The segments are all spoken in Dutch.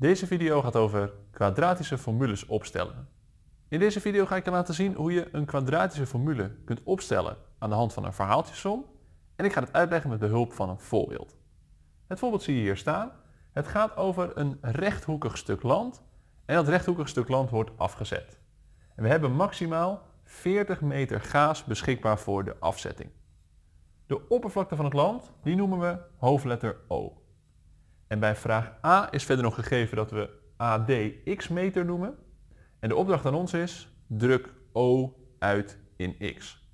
Deze video gaat over kwadratische formules opstellen. In deze video ga ik je laten zien hoe je een kwadratische formule kunt opstellen aan de hand van een verhaaltjesom en ik ga het uitleggen met behulp van een voorbeeld. Het voorbeeld zie je hier staan. Het gaat over een rechthoekig stuk land en dat rechthoekig stuk land wordt afgezet. En we hebben maximaal 40 meter gaas beschikbaar voor de afzetting. De oppervlakte van het land die noemen we hoofdletter O. En bij vraag A is verder nog gegeven dat we ADX meter noemen. En de opdracht aan ons is, druk O uit in X.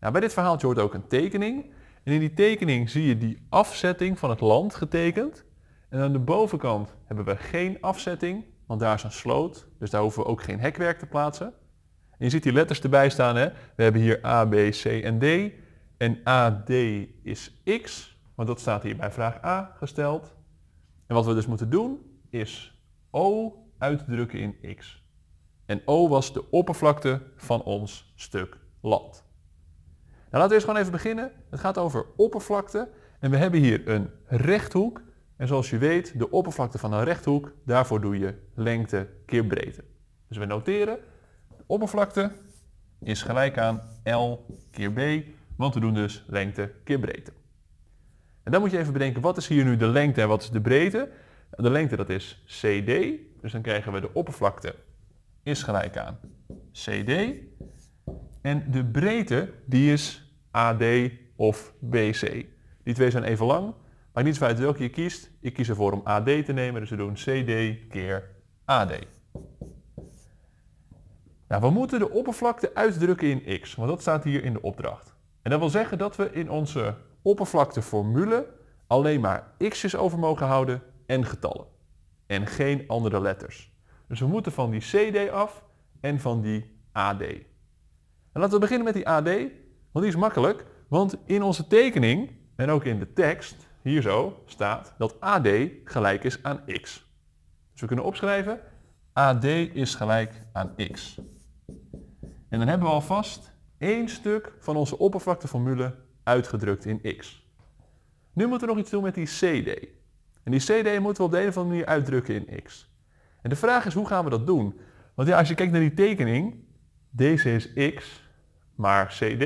Nou, bij dit verhaaltje hoort ook een tekening. En in die tekening zie je die afzetting van het land getekend. En aan de bovenkant hebben we geen afzetting, want daar is een sloot. Dus daar hoeven we ook geen hekwerk te plaatsen. En je ziet die letters erbij staan. Hè? We hebben hier A, B, C en D. En AD is X, want dat staat hier bij vraag A gesteld. En wat we dus moeten doen is O uitdrukken in x. En O was de oppervlakte van ons stuk land. Nou, laten we eerst gewoon even beginnen. Het gaat over oppervlakte. En we hebben hier een rechthoek. En zoals je weet, de oppervlakte van een rechthoek, daarvoor doe je lengte keer breedte. Dus we noteren, de oppervlakte is gelijk aan L keer B, want we doen dus lengte keer breedte. En dan moet je even bedenken, wat is hier nu de lengte en wat is de breedte? De lengte dat is CD, dus dan krijgen we de oppervlakte is gelijk aan CD. En de breedte die is AD of BC. Die twee zijn even lang, maar niet uit welke je kiest. Ik kies ervoor om AD te nemen, dus we doen CD keer AD. Nou, we moeten de oppervlakte uitdrukken in x, want dat staat hier in de opdracht. En dat wil zeggen dat we in onze oppervlakteformule alleen maar x's over mogen houden en getallen. En geen andere letters. Dus we moeten van die CD af en van die AD. En laten we beginnen met die AD, want die is makkelijk. Want in onze tekening en ook in de tekst, hier zo, staat dat AD gelijk is aan x. Dus we kunnen opschrijven, AD is gelijk aan x. En dan hebben we alvast één stuk van onze oppervlakteformule uitgedrukt in x. Nu moeten we nog iets doen met die cd. En die cd moeten we op de een of andere manier uitdrukken in x. En de vraag is, hoe gaan we dat doen? Want ja, als je kijkt naar die tekening, deze is x, maar cd?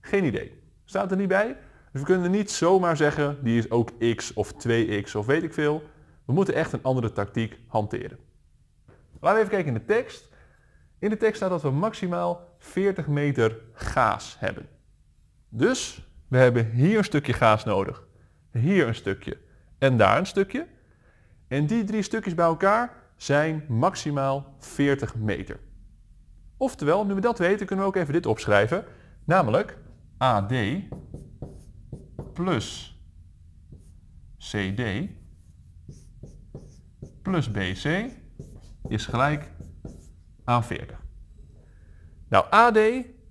Geen idee. Staat er niet bij? Dus we kunnen niet zomaar zeggen, die is ook x of 2x of weet ik veel. We moeten echt een andere tactiek hanteren. Laten we even kijken in de tekst. In de tekst staat dat we maximaal 40 meter gaas hebben. Dus we hebben hier een stukje gaas nodig, hier een stukje en daar een stukje. En die drie stukjes bij elkaar zijn maximaal 40 meter. Oftewel, nu we dat weten, kunnen we ook even dit opschrijven. Namelijk AD plus CD plus BC is gelijk aan 40. Nou, AD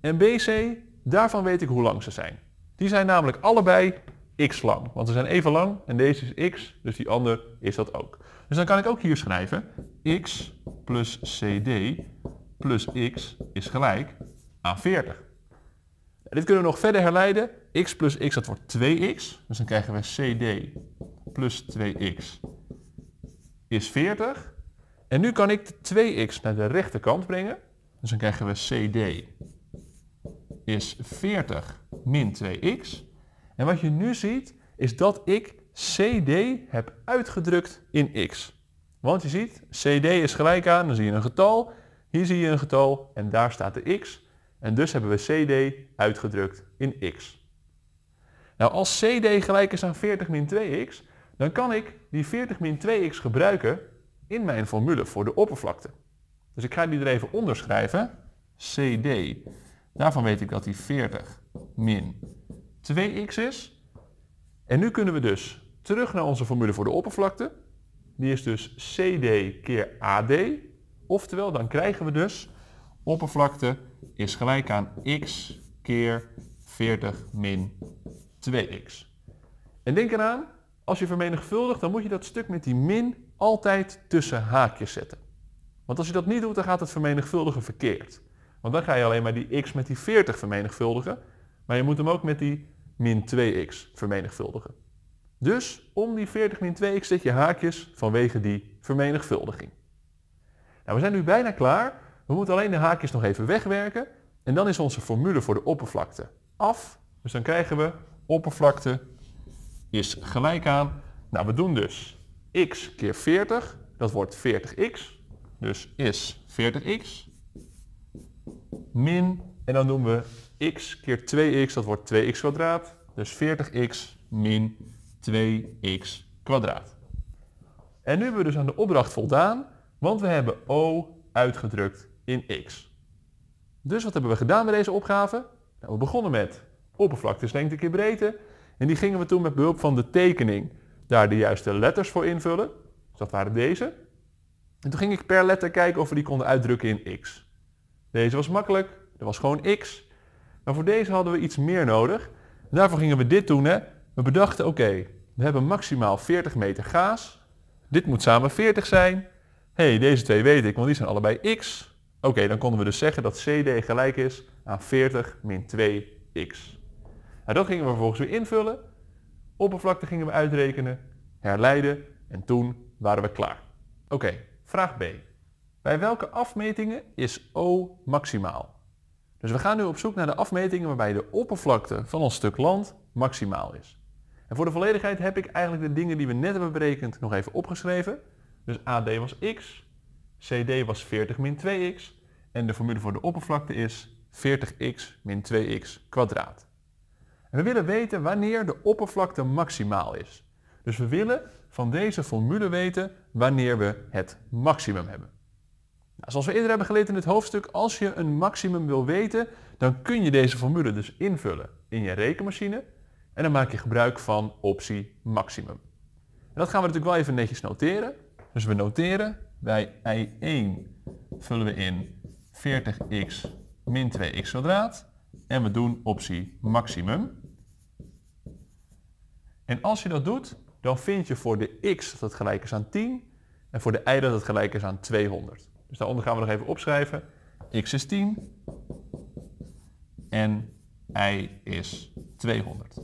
en BC Daarvan weet ik hoe lang ze zijn. Die zijn namelijk allebei x lang, want ze zijn even lang en deze is x, dus die ander is dat ook. Dus dan kan ik ook hier schrijven, x plus cd plus x is gelijk aan 40. Dit kunnen we nog verder herleiden. x plus x, dat wordt 2x. Dus dan krijgen we cd plus 2x is 40. En nu kan ik de 2x naar de rechterkant brengen. Dus dan krijgen we cd is 40 min 2x. En wat je nu ziet is dat ik CD heb uitgedrukt in x. Want je ziet, CD is gelijk aan, dan zie je een getal, hier zie je een getal en daar staat de x. En dus hebben we CD uitgedrukt in x. Nou, als CD gelijk is aan 40 min 2x, dan kan ik die 40 min 2x gebruiken in mijn formule voor de oppervlakte. Dus ik ga die er even onderschrijven. CD Daarvan weet ik dat die 40 min 2x is. En nu kunnen we dus terug naar onze formule voor de oppervlakte. Die is dus CD keer AD. Oftewel, dan krijgen we dus oppervlakte is gelijk aan x keer 40 min 2x. En denk eraan, als je vermenigvuldigt, dan moet je dat stuk met die min altijd tussen haakjes zetten. Want als je dat niet doet, dan gaat het vermenigvuldigen verkeerd. Want dan ga je alleen maar die x met die 40 vermenigvuldigen. Maar je moet hem ook met die min 2x vermenigvuldigen. Dus om die 40 min 2x zit je haakjes vanwege die vermenigvuldiging. Nou, we zijn nu bijna klaar. We moeten alleen de haakjes nog even wegwerken. En dan is onze formule voor de oppervlakte af. Dus dan krijgen we oppervlakte is gelijk aan. Nou, we doen dus x keer 40. Dat wordt 40x. Dus is 40x min, en dan doen we x keer 2x, dat wordt 2x kwadraat. Dus 40x min 2x kwadraat. En nu hebben we dus aan de opdracht voldaan, want we hebben O uitgedrukt in x. Dus wat hebben we gedaan bij deze opgave? Nou, we begonnen met lengte keer breedte. En die gingen we toen met behulp van de tekening daar de juiste letters voor invullen. Dus dat waren deze. En toen ging ik per letter kijken of we die konden uitdrukken in x. Deze was makkelijk. Er was gewoon x. Maar voor deze hadden we iets meer nodig. daarvoor gingen we dit doen. Hè. We bedachten, oké, we hebben maximaal 40 meter gaas. Dit moet samen 40 zijn. hey, deze twee weet ik, want die zijn allebei x. Oké, dan konden we dus zeggen dat CD gelijk is aan 40 min 2x. Nou, dat gingen we vervolgens weer invullen. Oppervlakte gingen we uitrekenen, herleiden en toen waren we klaar. Oké, vraag B. Bij welke afmetingen is O maximaal? Dus we gaan nu op zoek naar de afmetingen waarbij de oppervlakte van ons stuk land maximaal is. En voor de volledigheid heb ik eigenlijk de dingen die we net hebben berekend nog even opgeschreven. Dus AD was x, CD was 40 min 2x en de formule voor de oppervlakte is 40x min 2x kwadraat. En we willen weten wanneer de oppervlakte maximaal is. Dus we willen van deze formule weten wanneer we het maximum hebben. Nou, zoals we eerder hebben geleerd in het hoofdstuk, als je een maximum wil weten, dan kun je deze formule dus invullen in je rekenmachine en dan maak je gebruik van optie maximum. En dat gaan we natuurlijk wel even netjes noteren. Dus we noteren, bij i1 vullen we in 40x min 2x kwadraat en we doen optie maximum. En als je dat doet, dan vind je voor de x dat het gelijk is aan 10 en voor de y dat het gelijk is aan 200. Dus daaronder gaan we nog even opschrijven. x is 10 en y is 200.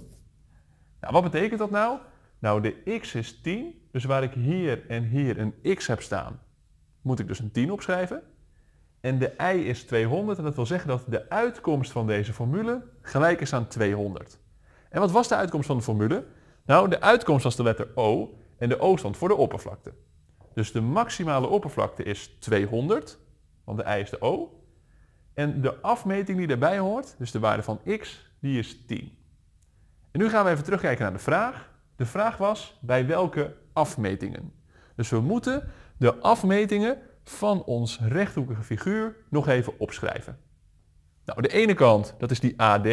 Nou, wat betekent dat nou? Nou, de x is 10, dus waar ik hier en hier een x heb staan, moet ik dus een 10 opschrijven. En de y is 200 en dat wil zeggen dat de uitkomst van deze formule gelijk is aan 200. En wat was de uitkomst van de formule? Nou, de uitkomst was de letter O en de O stond voor de oppervlakte. Dus de maximale oppervlakte is 200, want de i is de O. En de afmeting die daarbij hoort, dus de waarde van x, die is 10. En nu gaan we even terugkijken naar de vraag. De vraag was bij welke afmetingen. Dus we moeten de afmetingen van ons rechthoekige figuur nog even opschrijven. Nou, de ene kant, dat is die AD.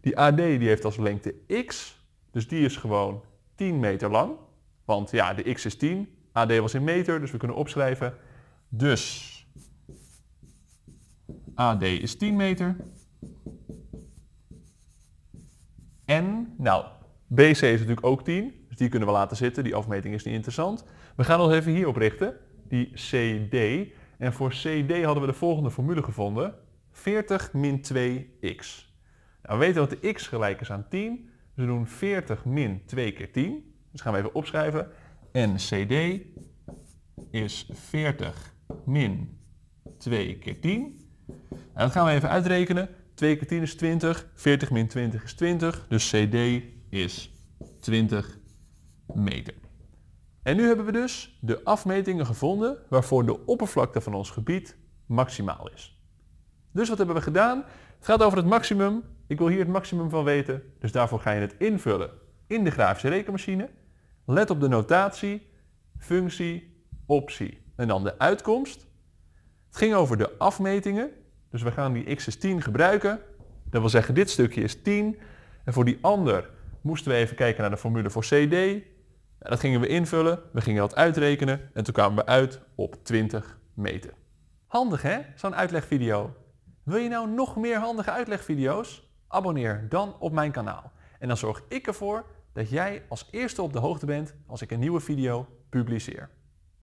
Die AD die heeft als lengte x, dus die is gewoon 10 meter lang. Want ja, de x is 10, AD was in meter, dus we kunnen opschrijven. Dus AD is 10 meter. En, nou, BC is natuurlijk ook 10. Dus die kunnen we laten zitten. Die afmeting is niet interessant. We gaan ons even hier oprichten. Die CD. En voor CD hadden we de volgende formule gevonden. 40 min 2x. Nou, we weten dat de x gelijk is aan 10. Dus we doen 40 min 2 keer 10. Dus gaan we even opschrijven. CD is 40 min 2 keer 10. En nou, dat gaan we even uitrekenen. 2 keer 10 is 20, 40 min 20 is 20, dus CD is 20 meter. En nu hebben we dus de afmetingen gevonden waarvoor de oppervlakte van ons gebied maximaal is. Dus wat hebben we gedaan? Het gaat over het maximum. Ik wil hier het maximum van weten, dus daarvoor ga je het invullen in de grafische rekenmachine. Let op de notatie, functie, optie. En dan de uitkomst. Het ging over de afmetingen. Dus we gaan die x is 10 gebruiken. Dat wil zeggen, dit stukje is 10. En voor die ander moesten we even kijken naar de formule voor CD. Dat gingen we invullen, we gingen dat uitrekenen en toen kwamen we uit op 20 meter. Handig hè, zo'n uitlegvideo. Wil je nou nog meer handige uitlegvideo's? Abonneer dan op mijn kanaal. En dan zorg ik ervoor dat jij als eerste op de hoogte bent als ik een nieuwe video publiceer.